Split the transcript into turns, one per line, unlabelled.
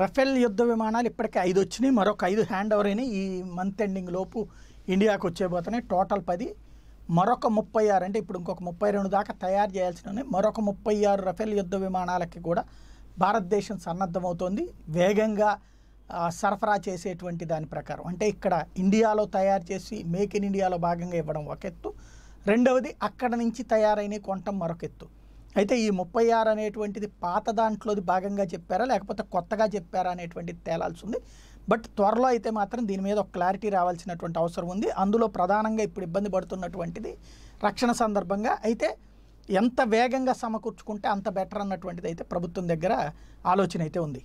Rafale యుద్ధ విమానాలు ఇప్పటికే ఐదు వచ్చినాయి మరొక ఐదు హ్యాండ్ ఓవర్ అయినాయి ఈ మంత్ ఎండింగ్ లోపు ఇండియాకు వచ్చేపోతున్నాయి టోటల్ పది మరొక ముప్పై ఆరు అంటే ఇప్పుడు ఇంకొక ముప్పై రెండు దాకా తయారు చేయాల్సిన మరొక ముప్పై ఆరు రఫేల్ యుద్ధ విమానాలకి కూడా భారతదేశం సన్నద్ధమవుతోంది వేగంగా సరఫరా చేసేటువంటి దాని ప్రకారం అంటే ఇక్కడ ఇండియాలో తయారు చేసి మేక్ ఇన్ ఇండియాలో భాగంగా ఇవ్వడం ఒక ఎత్తు రెండవది అక్కడ నుంచి తయారైన కొంటం మరొక ఎత్తు అయితే ఈ ముప్పై ఆరు అనేటువంటిది పాత దాంట్లోది భాగంగా చెప్పారా లేకపోతే కొత్తగా చెప్పారా అనేటువంటిది తేలాల్సి ఉంది బట్ త్వరలో అయితే మాత్రం దీని మీద ఒక క్లారిటీ రావాల్సినటువంటి అవసరం ఉంది అందులో ప్రధానంగా ఇప్పుడు ఇబ్బంది పడుతున్నటువంటిది రక్షణ సందర్భంగా అయితే ఎంత వేగంగా సమకూర్చుకుంటే అంత బెటర్ అన్నటువంటిది అయితే ప్రభుత్వం దగ్గర ఆలోచన అయితే ఉంది